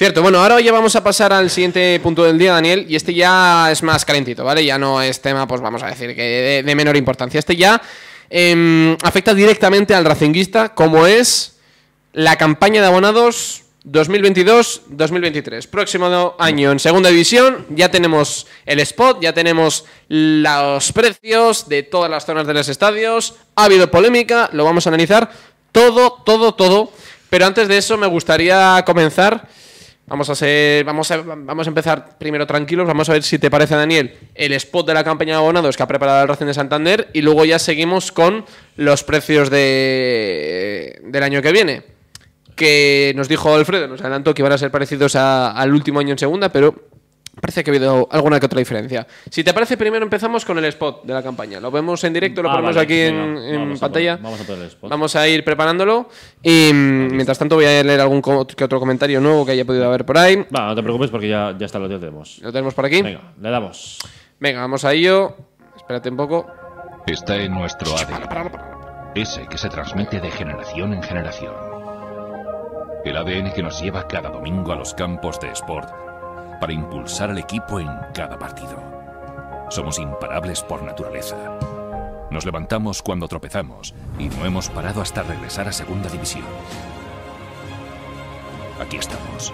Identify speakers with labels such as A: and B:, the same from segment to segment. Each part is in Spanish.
A: Cierto, bueno, ahora ya vamos a pasar al siguiente punto del día, Daniel, y este ya es más calentito, ¿vale? Ya no es tema, pues vamos a decir, que de, menor importancia. Este ya em, afecta directamente al racinguista, como es la campaña de abonados 2022-2023. Próximo año en segunda división ya tenemos el spot, ya tenemos los precios de todas las zonas de los estadios. Ha habido polémica, lo vamos a analizar todo, todo, todo. Pero antes de eso me gustaría comenzar Vamos a vamos a, vamos a empezar primero tranquilos. Vamos a ver si te parece, Daniel, el spot de la campaña de abonados que ha preparado el Racing de Santander y luego ya seguimos con los precios de, del año que viene. Que nos dijo Alfredo, nos adelantó que van a ser parecidos al último año en segunda, pero Parece que ha habido alguna que otra diferencia. Si te parece, primero empezamos con el spot de la campaña. Lo vemos en directo, lo ponemos aquí en, pantalla. vamos a ir preparándolo. Y mm, mientras tanto, voy a leer algún que otro comentario nuevo que haya podido haber por ahí. no te preocupes porque ya, ya está, lo tenemos. Lo tenemos por aquí. Venga, le damos. Venga, vamos a ello. Espérate un poco.
B: Está en nuestro ADN. Ese que se transmite de generación en generación. El ADN que nos lleva cada domingo a los campos de sport para impulsar al equipo en cada partido. Somos imparables por naturaleza. Nos levantamos cuando tropezamos y no hemos parado hasta regresar a Segunda División. Aquí estamos.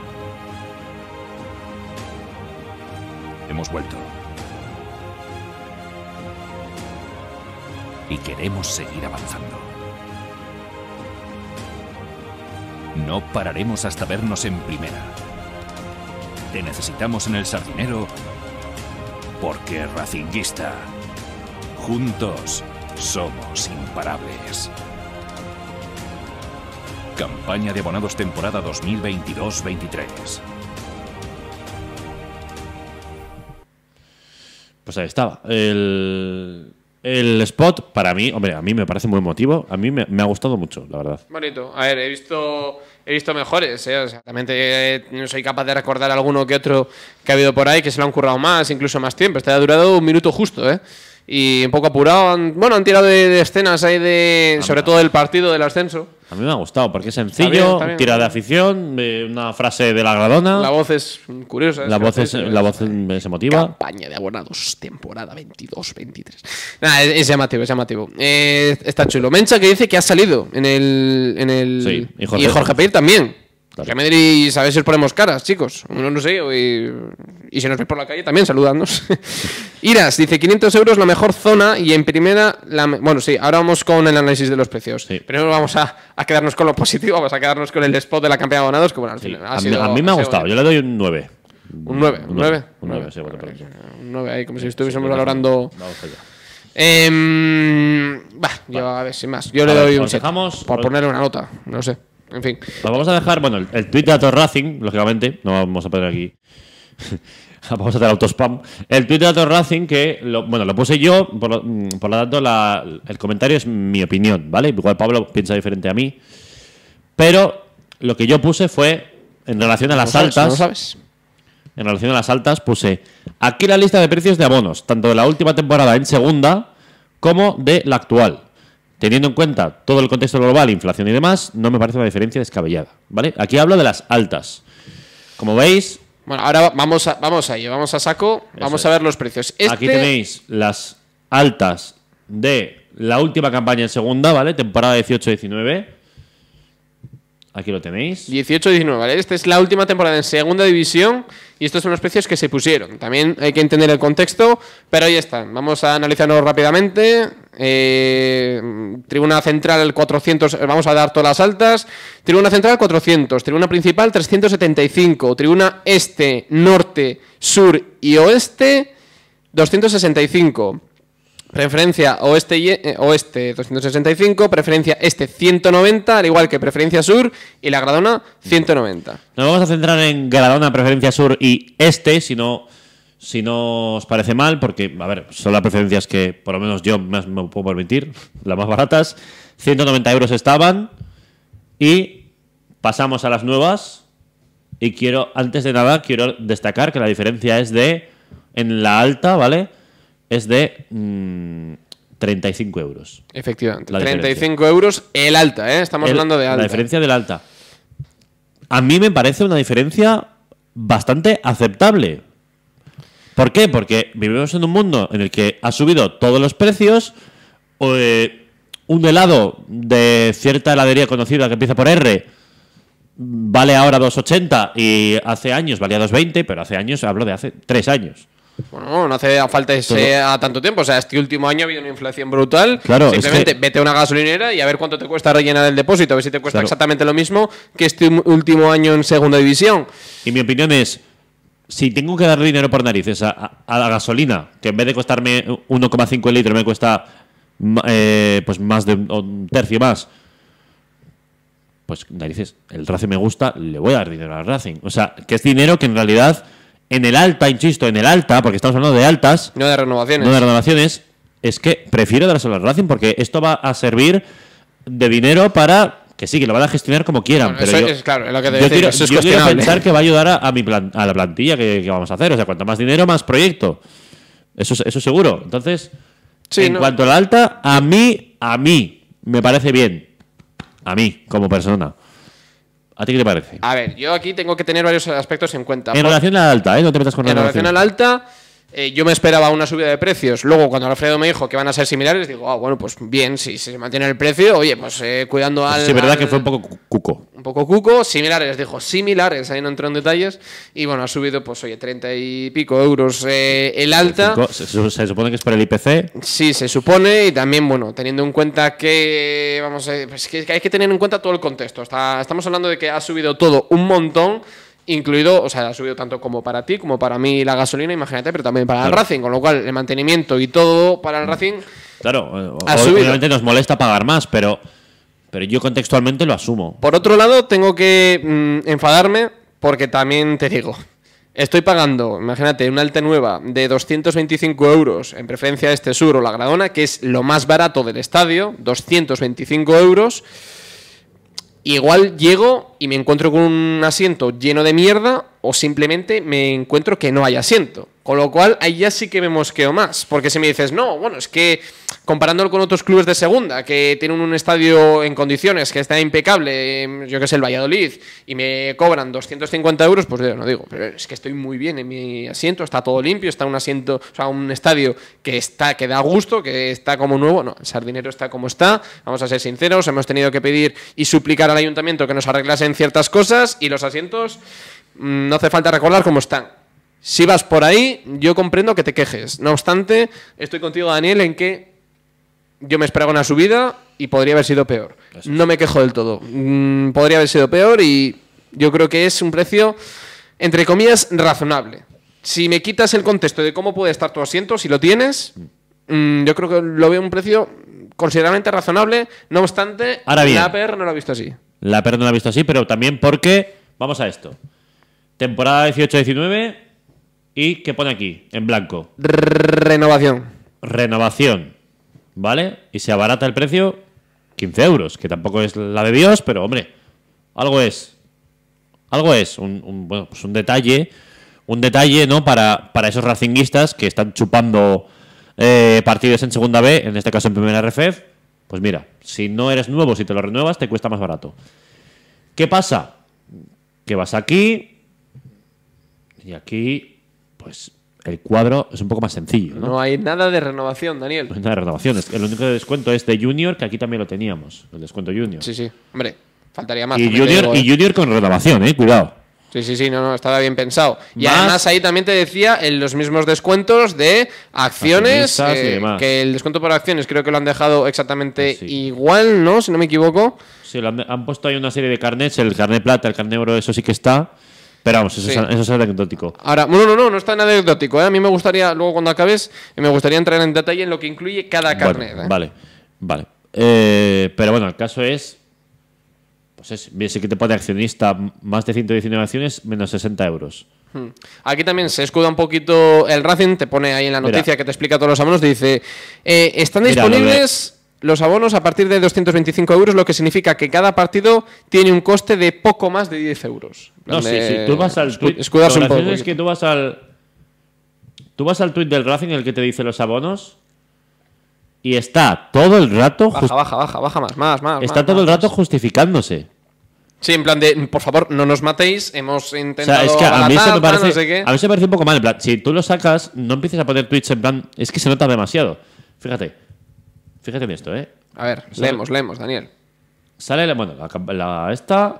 B: Hemos vuelto. Y queremos seguir avanzando. No pararemos hasta vernos en primera necesitamos en el sardinero porque Racinguista. Juntos somos imparables. Campaña de abonados temporada 2022-23. Pues ahí estaba. El el spot, para mí, hombre, a mí me parece muy emotivo. A mí me, ha gustado mucho, la verdad.
A: Bonito. A ver, he visto, he visto mejores. ¿eh? realmente eh, no soy capaz de recordar alguno que otro que ha habido por ahí que se lo han currado más, incluso más tiempo. Este ha durado un minuto justo, ¿eh? y un poco apurado. bueno, han tirado de, escenas ahí de. sobre todo del partido del ascenso.
B: A mí me ha gustado, porque es sencillo, tira de afición, una frase de la gradona. La voz
A: es curiosa. La voz, es,
B: la voz se motiva. Campaña de abonados,
A: temporada 22-23. Nada, es, llamativo, es llamativo. Eh, está chulo. Mencha que dice que ha salido en el. En el y Jorge, y también. Que a Madrid a os ponemos caras, chicos. Uno no sé, y, y si nos ve por la calle también saludándonos. Iras, dice 500 euros la mejor zona y en primera... La bueno, sí, ahora vamos con el análisis de los precios. Sí. Primero vamos a, quedarnos con lo positivo, vamos a quedarnos con el spot de la campeona de donados. que bueno, al final ha a, sido, mí, a, mí, me ha gustado,
B: yo le doy un 9. Un 9, un 9. Un 9, sí, bueno,
A: Un 9 ahí, como si estuviésemos valorando... Vamos allá. Eh, yo a ver, sin más. Yo le doy un... 7. por ponerle una
B: nota, no sé. En fin. Lo vamos a dejar, bueno, el, tweet de Datos Racing, lógicamente, no vamos a poner aquí. vamos a hacer autospam. El tweet de Datos Racing, que bueno, lo puse yo, por lo, mm, tanto, el comentario es mi opinión, ¿vale? Igual Pablo piensa diferente a mí. Pero lo que yo puse fue, en relación a las altas. En relación a las altas, puse aquí la lista de precios de abonos, tanto de la última temporada en segunda como de la actual teniendo en cuenta todo el contexto global, inflación y demás, no me parece una diferencia descabellada. ¿Vale? Aquí hablo de las altas. Como veis. Bueno, ahora vamos a, vamos a ello, vamos a saco, vamos a ver los precios. Aquí este tenéis las altas de la última campaña en segunda, ¿vale? Temporada 18-19. Aquí lo tenéis. 18-19, ¿vale? Esta es la
A: última temporada en segunda división y estos son los precios que se pusieron. También hay que entender el contexto, pero ahí están. Vamos a analizarlo rápidamente. Eh, tribuna central 400, vamos a dar todas las altas. Tribuna central 400, tribuna principal 375, tribuna este, norte, sur y oeste 265. Preferencia oeste, eh, oeste 265, preferencia este 190, al igual que preferencia sur y la Gradona 190.
B: Nos vamos a centrar en Gradona, preferencia sur y este, si no os parece mal, porque, a ver, son las preferencias que por lo menos yo me puedo permitir, las más baratas. 190 euros estaban y pasamos a las nuevas. Y quiero, antes de nada, quiero destacar que la diferencia es de, en la alta, ¿vale? es de 35 mm, euros. Efectivamente, 35
A: euros el alta, ¿eh? estamos hablando de alta. La diferencia
B: del alta. A mí me parece una diferencia bastante aceptable. ¿Por qué? Porque vivimos en un mundo en el que ha subido todos los precios. Eh, un helado de cierta heladería conocida que empieza por R vale ahora 2,80 y hace años valía 2,20, pero hace años, hablo de hace 3 años.
A: Bueno, no hace falta ese a tanto tiempo. O sea, este último año ha habido una inflación brutal. Claro, Simplemente vete a una gasolinera y a ver cuánto te cuesta rellenar el depósito. A ver si te cuesta exactamente lo mismo que este último año en segunda división.
B: Y mi opinión es, si tengo que dar dinero por narices a, la gasolina, que en vez de costarme 1,5 el litro me cuesta eh, pues más de un tercio más, pues narices, el Racing me gusta, le voy a dar dinero al Racing. O sea, que es dinero que en realidad en el alta, insisto, en el alta, porque estamos hablando de altas. No de
A: renovaciones. No de
B: renovaciones. Es que prefiero de las Racing porque esto va a servir de dinero para. Que sí, que lo van a gestionar como quieran. pero yo, es,
A: claro, lo que yo, quiero, es pensar que
B: va a ayudar a, mi plan, a la plantilla que, vamos a hacer. O sea, cuanto más dinero, más proyecto. Eso, es seguro. Entonces, en cuanto a la alta, a mí, a mí, me parece bien. A mí, como persona. ¿A ti qué te parece?
A: A ver, yo aquí tengo que tener varios aspectos en cuenta. En relación
B: a la alta, ¿eh? No te metas con la En relación
A: alta. Eh, yo me esperaba una subida de precios. Luego, cuando Alfredo me dijo que van a ser similares, digo, ah, bueno, pues bien, si se mantiene el precio, oye, pues eh, cuidando al. Sí, verdad que fue un
B: poco cuco.
A: Un poco cuco, similares, dijo, similares, ahí no entró en detalles. Y bueno, ha subido, pues oye, treinta y pico euros eh, el alta.
B: Se, supone que es por el IPC.
A: Sí, se supone, y también, bueno, teniendo en cuenta que, vamos, pues hay que tener en cuenta todo el contexto. estamos hablando de que ha subido todo un montón incluido, o sea, ha subido tanto como para ti, como para mí la gasolina, imagínate, pero también para el Racing, con lo cual el mantenimiento y todo para el mm. Racing. Claro, obviamente
B: nos molesta pagar más, pero, pero yo contextualmente lo asumo.
A: Por otro lado, tengo que mm, enfadarme porque también te digo, estoy pagando, imagínate, una alta nueva de 225 euros en preferencia a este sur o la Gradona, que es lo más barato del estadio, 225 euros igual llego y me encuentro con un asiento lleno de mierda o simplemente me encuentro que no hay asiento. Con lo cual, ahí ya sí que me mosqueo más. Porque si me dices, no, bueno, es que comparándolo con otros clubes de segunda, que tienen un estadio en condiciones, que está impecable, em, yo que sé, el Valladolid, y me cobran 250 euros, pues yo no digo, pero es que estoy muy bien en mi asiento, está todo limpio, está un asiento, un estadio que está, que da gusto, que está como nuevo. No, el sardinero está como está, vamos a ser sinceros, hemos tenido que pedir y suplicar al ayuntamiento que nos arreglasen ciertas cosas y los asientos, mm, no hace falta recordar cómo están si vas por ahí, yo comprendo que te quejes. No obstante, estoy contigo, Daniel, en que yo me esperaba una subida y podría haber sido peor. No me quejo del todo. Mm, podría haber sido peor y yo creo que es un precio, entre comillas, razonable. Si me quitas el contexto de cómo puede estar tu asiento, si lo tienes, mm, yo creo que lo veo un precio considerablemente razonable. No obstante, la e no lo ha visto así.
B: La APR e no lo ha visto así, pero también porque, vamos a esto, temporada 18-19 ¿Y qué pone aquí? En blanco.
A: Renovación.
B: Renovación. ¿Vale? Y se abarata el precio 15 euros, que tampoco es la de Dios, pero hombre, algo es. Algo es. Un, bueno, pues un detalle. Un detalle, ¿no? Para, para esos racinguistas que están chupando eh, partidos en segunda B, en este caso en primera RFF. Pues mira, si no eres nuevo, si te lo renuevas, te cuesta más barato. ¿Qué pasa? Que vas aquí. Y aquí pues el cuadro es un poco más sencillo. No, no hay nada de renovación, Daniel. No hay nada de renovación. El único descuento es de Junior, que aquí también lo teníamos, el descuento Junior. Sí, sí,
A: hombre, faltaría más. Y, junior, y
B: junior con renovación, eh, cuidado. Sí, sí,
A: sí, no, no, estaba bien pensado. Y además ahí también te decía en eh, los mismos descuentos de acciones, eh, que el descuento por acciones creo que lo han dejado exactamente ah, igual, ¿no? Si no
B: me equivoco. Sí, han, han, puesto ahí una serie de carnets, el carnet plata, el carnet oro, eso sí que está. Pero eso, es, anecdótico. Ahora, no, no, no, no es tan anecdótico. ¿eh? A mí me gustaría, luego cuando acabes,
A: me gustaría entrar en detalle en lo que incluye cada carne. ¿eh? Vale,
B: vale. Eh, pero bueno, el caso es. Pues es, bien, que te pone accionista más de 119 acciones menos 60 euros.
A: Hmm. Aquí también se escuda un poquito el Racing, te pone ahí en la noticia que te explica todos los amigos, te dice, están disponibles los abonos a partir de 225 euros, lo que significa que cada partido tiene un coste de poco más de 10 euros. No, sí, sí. Tú vas al tweet. un poco. es que
B: tú vas al. Tú vas al tweet del Racing, el que te dice los abonos. Y está todo el rato. Baja, baja, baja, baja más, más,
A: más. Está todo el
B: rato justificándose.
A: Sí, en plan de, por favor, no nos matéis, hemos intentado. O sea, es que a mí, se me parece, a mí
B: se me parece un poco mal. En plan, si tú lo sacas, no empieces a poner tweets en plan. Es que se nota demasiado. Fíjate. Fíjate en esto, ¿eh?
A: A ver, leemos, leemos, Daniel.
B: Sale, bueno, la, esta.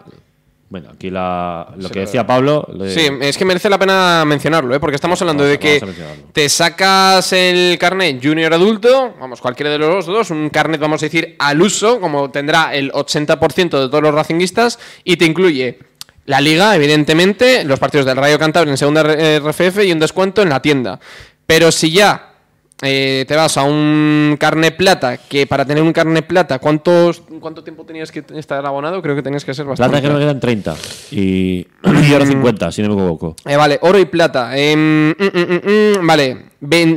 B: Bueno, aquí lo que decía Pablo. Sí,
A: es que merece la pena mencionarlo, ¿eh? porque estamos hablando de que te sacas el carnet junior adulto, vamos, cualquiera de los dos, un carnet, vamos a decir, al uso, como tendrá el 80% de todos los racinguistas, y te incluye la liga, evidentemente, los partidos del Rayo Cantabria en segunda RFF eh, y un descuento en la tienda. Pero si ya eh, te vas a un carne plata, que para tener un carne plata, ¿cuántos, ¿cuánto tiempo tenías que estar abonado? Creo que tenías que ser bastante. Plata creo que eran
B: 30 y, y ahora 50, si no me equivoco. Eh,
A: vale, oro y plata. Em, mm, mm, mm, vale,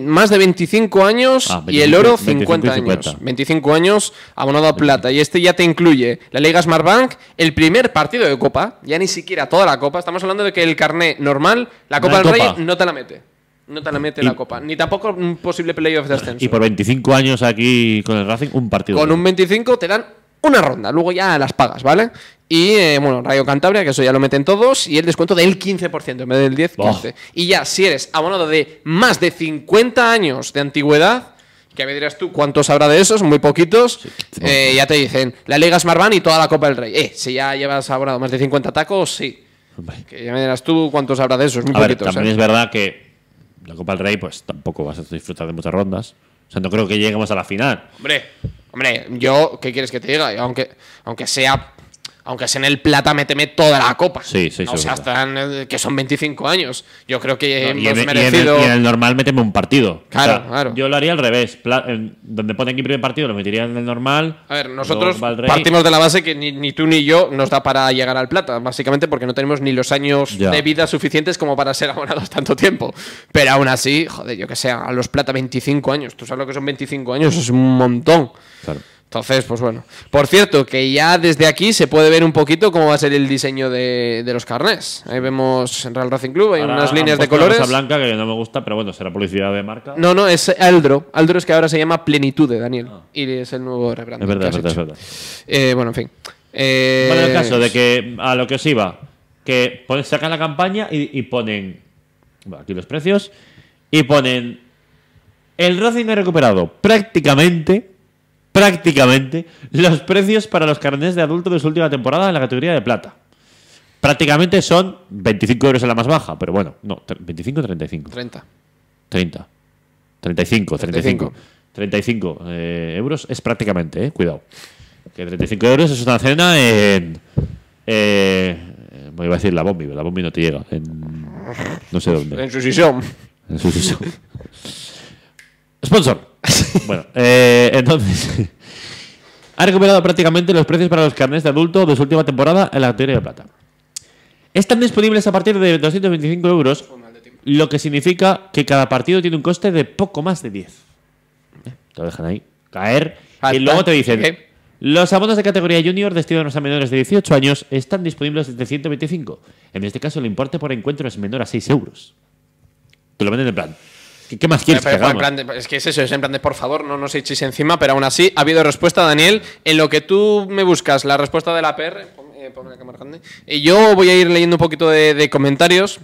A: más de 25 años ah, y el oro 50, años. 25 años abonado a plata. Y este ya te incluye la Liga Smart Bank, el primer partido de Copa, ya ni siquiera toda la Copa. Estamos hablando de que el carné normal, la Copa del Rey, no te la mete. No te la mete la copa. Ni tampoco un posible
B: playoff de ascenso. Y por 25 años aquí con el Racing, un partido. Con
A: un 25 te dan una ronda, luego ya las pagas, ¿vale? Y eh, bueno, Rayo Cantabria, que eso ya lo meten todos, y el descuento del 15%, en vez del 10, 15. Y ya, si eres abonado de más de 50 años de antigüedad, que me dirás tú cuántos habrá de esos, muy poquitos, eh, ya te dicen, la Liga Smartbank y toda la Copa del Rey. Eh, si ya llevas abonado más de 50 tacos, sí. Que ya me dirás tú cuántos habrá de esos, muy poquitos. también ¿eh? es verdad
B: que la Copa del Rey, pues tampoco vas a disfrutar de muchas rondas. O sea, no creo que lleguemos a la final.
A: Hombre, hombre, yo, ¿qué quieres que te diga? Aunque, aunque sea aunque sea en el plata, méteme toda la copa.
B: Sí, sí, sí. O sea, eh, que son 25 años. Yo creo que merecido... Y en, el, normal méteme un partido. Claro, claro. Yo lo haría al revés. donde ponen aquí primer partido, lo metería en el normal. A ver, nosotros partimos de la
A: base que ni, tú ni yo nos da para llegar al plata, básicamente porque no tenemos ni los años de vida suficientes como para ser abonados tanto tiempo. Pero aún así, joder, yo que sea a los plata 25 años. Tú sabes lo que son 25 años, es un montón. Claro. Entonces, pues bueno. Por cierto, que ya desde aquí se puede ver un poquito cómo va a ser el diseño de, los carnés. Ahí vemos en Real Racing Club, hay unas líneas de colores. Esa blanca
B: que no me gusta, pero bueno, será publicidad de marca.
A: No, no, es Aldro. Aldro es que ahora se llama Plenitude, Daniel. Ah.
B: Y es el nuevo
A: rebranding. Es verdad, Es verdad. Eh, bueno, en fin.
B: Eh, bueno, en el caso de que a lo que os iba, que sacan la campaña y, ponen aquí los precios y ponen el Racing ha recuperado prácticamente prácticamente los precios para los carnés de adulto de su última temporada en la categoría de plata. Prácticamente son 25 euros en la más baja, pero bueno, no, 25 o 35. 30. 30. 35, 35. 35, euros es prácticamente, eh, cuidado. Que 35 euros es una cena en... Eh, me iba a decir la bombi, pero la bombi no te llega. En, no sé dónde. En su En su Sponsor. Bueno, eh, entonces. ha recuperado prácticamente los precios para los carnes de adulto de su última temporada en la teoría de plata. Están disponibles a partir de 225 euros, lo que significa que cada partido tiene un coste de poco más de 10. Eh, te lo dejan ahí caer. y luego te dicen: Los abonos de categoría junior destinados a menores de 18 años están disponibles desde 125. En este caso, el importe por encuentro es menor a 6 euros. Te lo venden en plan. ¿Qué, más es
A: que es eso, es en plan de por favor, no nos echéis encima, pero aún así ha habido respuesta, Daniel. En lo que tú me buscas, la respuesta de la PR, y eh, eh, yo voy a ir leyendo un poquito de comentarios.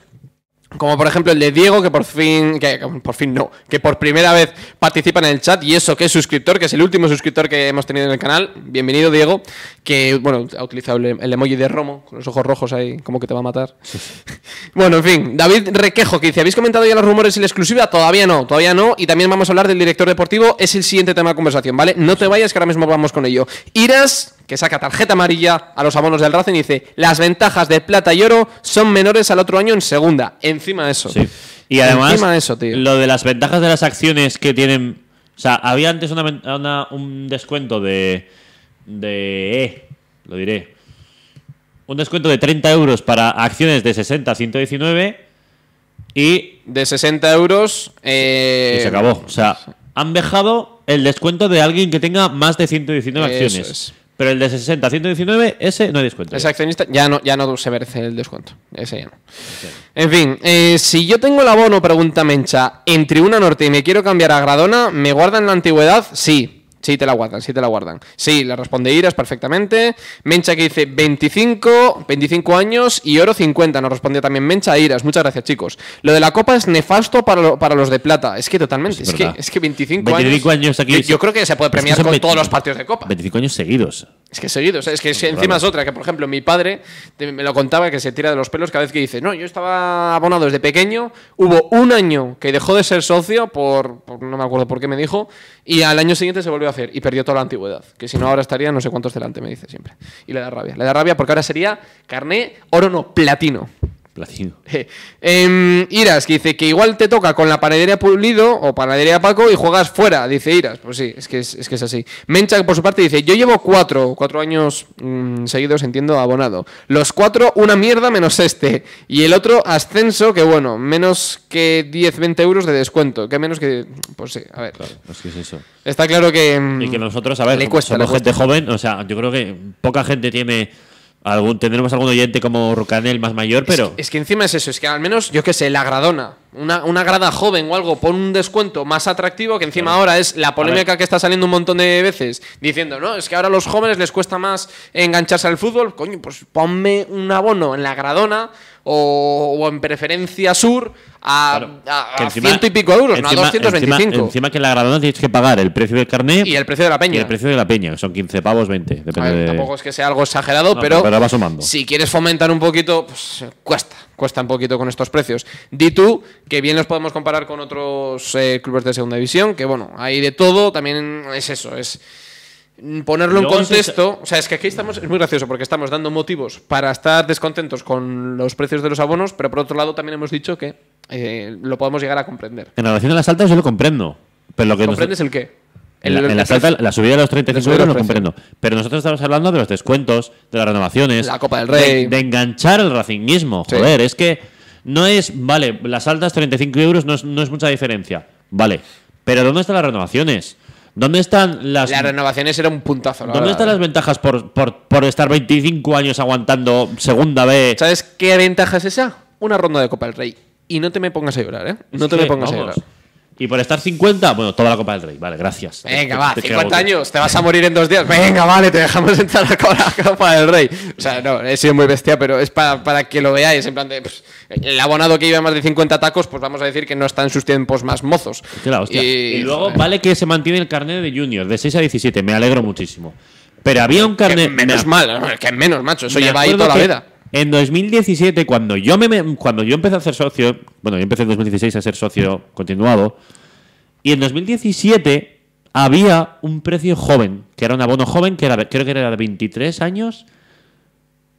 A: Como por ejemplo el de Diego, que por fin, que por fin no, que por primera vez participa en el chat y eso que es suscriptor, que es el último suscriptor que hemos tenido en el canal. Bienvenido Diego, que bueno, ha utilizado el emoji de Romo, con los ojos rojos ahí, como que te va a matar. bueno, en fin, David Requejo, que dice, ¿habéis comentado ya los rumores y la exclusiva? Todavía no, todavía no. Y también vamos a hablar del director deportivo, es el siguiente tema de conversación, ¿vale? No te vayas, que ahora mismo vamos con ello. Iras que saca tarjeta amarilla a los abonos del Racing y dice, las ventajas de plata y oro son menores al otro año en segunda, encima de eso. Sí.
B: Y además, encima eso, tío. lo de las ventajas de las acciones que tienen... O sea, había antes un descuento de... de... Eh, lo diré. Un descuento de 30 euros para acciones de 60 a 119 y... De 60 euros... Eh, y se acabó. O sea, han dejado el descuento de alguien que tenga más de 119 acciones. Es. Pero el de 60 119, ese no hay descuento. Ese accionista ya no, ya no se merece el descuento. Ese ya no.
A: En fin, eh, si yo tengo el abono, pregunta Mencha, en Tribuna Norte y me quiero cambiar a Gradona, ¿me guardan la antigüedad? Sí, Sí, te la guardan, sí te la guardan. Sí, le responde Iras perfectamente. Mencha que dice 25, 25 años y oro 50. Nos respondió también Mencha a Iras. Muchas gracias, chicos. Lo de la copa es nefasto para, para los de plata. Es que totalmente. Es, que, es que 25, años. yo, creo que se puede premiar con todos los
B: partidos de copa. 25 años seguidos. Es que
A: seguido, es que, encima es otra, que por ejemplo mi padre me lo contaba que se tira de los pelos cada vez que dice, no, yo estaba abonado desde pequeño, hubo un año que dejó de ser socio por, no me acuerdo por qué me dijo, y al año siguiente se volvió a hacer y perdió toda la antigüedad, que si no ahora estaría no sé cuántos delante, me dice siempre. Y le da rabia, le da rabia porque ahora sería carné, oro no, platino. Placido. Em, Iras, que dice que igual te toca con la panadería Pulido o panadería Paco y juegas fuera, dice Iras. Pues sí, es que es, que es así. Mencha por su parte, dice: Yo llevo cuatro, cuatro años mm, seguidos, entiendo, abonado. Los cuatro, una mierda menos este. Y el otro, ascenso, que bueno, menos que 10, 20 euros de descuento. Que menos que. Pues sí, a
B: ver. Claro, es que es eso. Está claro que. y que mm, nosotros, a ver, le cuesta, gente joven, o sea, yo creo que poca gente tiene Algún, tendremos algún oyente como Rocanel más mayor, pero. Es que, es que, encima es
A: eso, es que al menos, yo qué sé, la Gradona una, grada joven o algo, pon un descuento más atractivo, que encima ahora es la polémica que está saliendo un montón de veces, diciendo, no, es que ahora a los jóvenes les cuesta más engancharse al fútbol, coño, pues ponme un abono en la gradona o, en preferencia sur a, ciento y pico euros, no a 225. Encima,
B: que en la gradona tienes que pagar el precio del carnet y el precio de la peña. Y el precio de la peña, son 15 pavos, 20. Tampoco
A: es que sea algo exagerado, pero, si quieres fomentar un poquito, pues cuesta cuesta un poquito con estos precios. Di tú que bien los podemos comparar con otros eh, clubes de segunda división, que bueno, hay de todo, también es eso, es ponerlo en contexto, o sea, es que aquí estamos, es muy gracioso porque estamos dando motivos para estar descontentos con los precios de los abonos, pero por otro lado también hemos dicho que eh, lo podemos llegar a comprender.
B: En relación a las altas yo lo comprendo, pero lo que ¿Comprendes el qué?
A: la subida de los 35 euros lo comprendo.
B: Pero nosotros estamos hablando de los descuentos, de las renovaciones. La Copa del Rey. De, enganchar el racinguismo. Joder, es que no es. Vale, las altas 35 euros no es, no es mucha diferencia. Vale. Pero ¿dónde están las renovaciones? ¿Dónde están las. Las renovaciones era un puntazo, no? ¿Dónde están las ventajas por, estar 25 años aguantando segunda vez ¿Sabes qué ventaja es esa? Una ronda de Copa del Rey. Y no te me pongas a llorar, ¿eh? No te me pongas a llorar. Y por estar 50, bueno, toda la
A: Copa del Rey. Vale, gracias. Venga, va, 50 años,
B: te vas a morir en dos días. Venga, vale, te dejamos entrar a
A: la Copa del Rey. O sea, no, he sido muy bestia, pero es para, que lo veáis. En plan de, el abonado que lleva más de 50 tacos, pues vamos a decir que no está en sus tiempos más mozos. Claro, y,
B: y, luego vale que se mantiene el carnet de junior, de 6 a 17. Me alegro muchísimo. Pero había un carnet. menos mal,
A: que menos, macho. Eso lleva ahí toda la vida.
B: En 2017, cuando yo, me, empecé a ser socio, bueno, yo empecé en 2016 a ser socio continuado, y en 2017 había un precio joven, que era un abono joven, que creo que era de 23 años,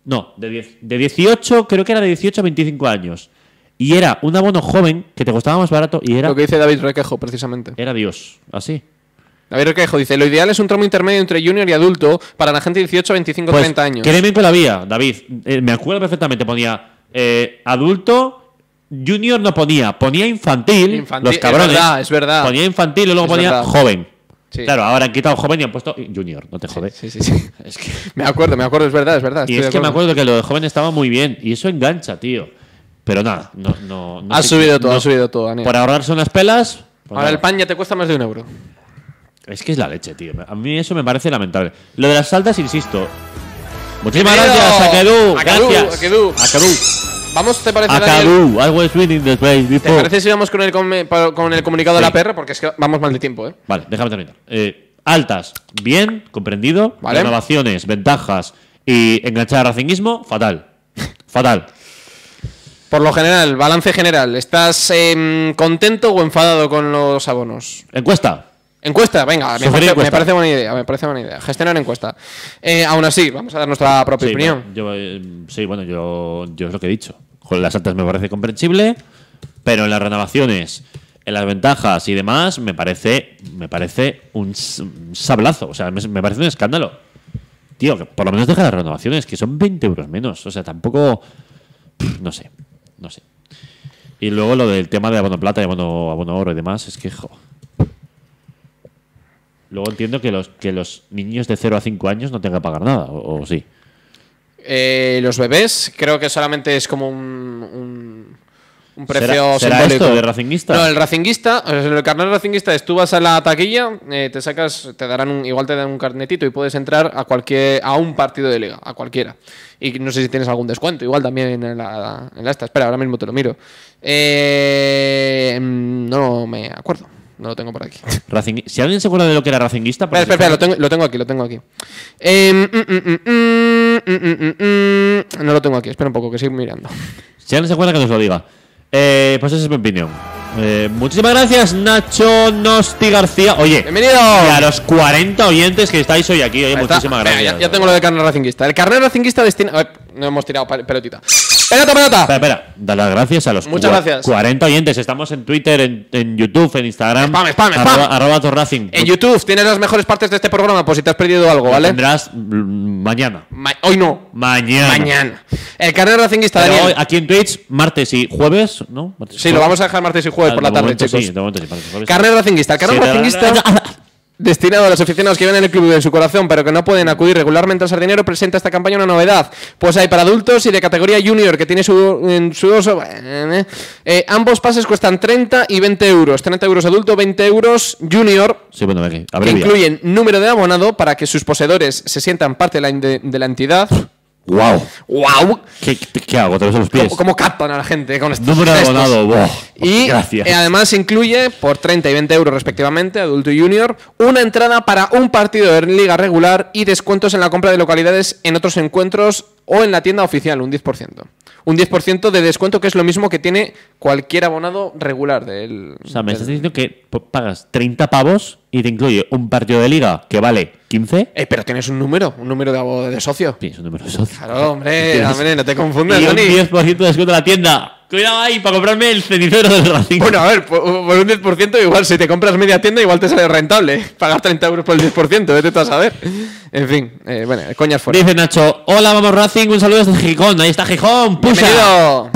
B: no, de, de 18, creo que era de 18 a 25 años. Y era un abono joven que te costaba más barato y era... Lo que dice David Requejo, precisamente. Era
A: Dios, así. David Roquejo dice, lo ideal es un tramo intermedio entre junior y adulto para la gente de 18, 25, 30 años. Créeme que la
B: había, David. Eh, me acuerdo perfectamente, ponía eh, adulto, junior no ponía, ponía infantil, los cabrones. Es verdad, es verdad. Ponía infantil y luego ponía joven. Claro, ahora han quitado joven y han puesto junior, no te jodes. Sí, sí, sí. Me acuerdo, me acuerdo, es verdad, es verdad. Y es que me acuerdo que lo de joven estaba muy bien y eso engancha, tío. Pero nada, no... no, ha subido todo, ha
A: subido todo, Daniel. Por
B: ahorrarse unas pelas... Pues ahora el pan ya te cuesta más de un euro. Es que es la leche, tío. A mí eso me parece lamentable. Lo de las saltas, insisto. Muchísimas gracias, Akedu. gracias. Akedu.
A: Vamos, ¿te parece, Daniel?
B: always winning the después. ¿Te parece
A: si vamos con el, con el comunicado de la PR? Porque es que vamos mal de
B: tiempo, ¿eh? Vale, déjame terminar. Eh, altas, bien, comprendido. Vale. Renovaciones, ventajas y enganchar a Racingismo. fatal. fatal. Por lo
A: general, balance general. ¿Estás em, contento o enfadado con los abonos? Encuesta. Encuesta, venga, me parece, buena idea, me parece buena idea. Gestionar encuesta. Eh, aún así, vamos a dar nuestra propia opinión.
B: Eh, sí, bueno, yo, es lo que he dicho. Con las altas me parece comprensible, pero en las renovaciones, en las ventajas y demás, me parece, me parece un, sablazo. O sea, me, parece un escándalo. Tío, por lo menos deja las renovaciones, que son 20 euros menos. O sea, tampoco. no sé, no sé. Y luego lo del tema de abono plata y abono, abono oro y demás, es que, Luego entiendo que los, que los niños de 0 a 5 años no tengan que pagar nada, o, sí.
A: Eh, los bebés, creo que solamente es como un, un, precio Esto de racinguista? No, el racinguista, el carnet racinguista es tú vas a la taquilla, eh, te sacas, te darán un, igual te dan un carnetito y puedes entrar a cualquier, a un partido de liga, a cualquiera. Y no sé si tienes algún descuento, igual también en la, esta. Espera, ahora mismo te lo miro. Eh, no me acuerdo no lo tengo por aquí. Si alguien se acuerda de lo que era racinguista. Pues espera, espera, lo tengo, lo tengo aquí, lo tengo aquí. Em,
B: mm, mm, mm, no lo tengo aquí, espera un poco, que sigo mirando. Si alguien se acuerda, que nos lo diga. Eh, pues esa es mi opinión. Eh, muchísimas gracias, Nacho Nosti García. Oye, bienvenido a los 40 oyentes que estáis hoy aquí. Oye, muchísimas gracias. Ya, tengo lo de carnet
A: racinguista. El carnet racinguista destina no hemos tirado pelotita.
B: ¡Pelota, pelota! Espera, espera. Dale las gracias a los Muchas gracias. 40 oyentes. Estamos en Twitter, en, en YouTube, en Instagram. Spam, spam, Arroba, Torracing. En YouTube tienes las mejores partes de este programa, por si te has perdido algo, ¿vale? tendrás mm, mañana. hoy no. Mañana. Mañana. El carnet racinguista, Pero Daniel. aquí en Twitch, martes y jueves, ¿no? sí, lo vamos a dejar martes y jueves por la ah, tarde, chicos. Sí, de momento sí, Carnet racinguista. El racinguista.
A: destinado a los aficionados que viven en el club de su corazón, pero que no pueden acudir regularmente al sardinero, presenta esta campaña una novedad. Pues hay para adultos y de categoría junior, que tiene su, en su oso, eh, ambos pases cuestan 30 y 20 euros. 30 euros adulto, 20 euros junior.
B: Sí, bueno, que incluyen
A: número de abonado para que sus poseedores se sientan parte de la, de la entidad. ¡Wow! ¡Wow!
B: ¿Qué, hago? ¿Te los pies?
A: ¿Cómo, captan a la gente con estos
B: Y eh,
A: además incluye, por 30 y 20 euros respectivamente, adulto y junior, una entrada para un partido de liga regular y descuentos en la compra de localidades en otros encuentros o en la tienda oficial, un 10%. Un 10% de descuento, que es lo mismo que tiene cualquier abonado regular del...
B: O sea, me estás diciendo que pagas 30 pavos y te incluye un partido de liga que vale 15. Eh, pero tienes un número, un número de, de socio. Tienes un número de socio. Claro, hombre, no te confundas, y un 10% de descuento en la tienda.
A: Cuidado ahí para comprarme el cenicero del Racing. Bueno, a ver, por, un 10%, igual si te compras media tienda, igual te sale rentable. ¿eh? Pagar 30 euros por el 10%, vete tú a saber. En fin, eh, bueno, coñas fuera. Dice
B: Nacho, hola, vamos Racing, un saludo desde Gijón. Ahí está Gijón, pucha.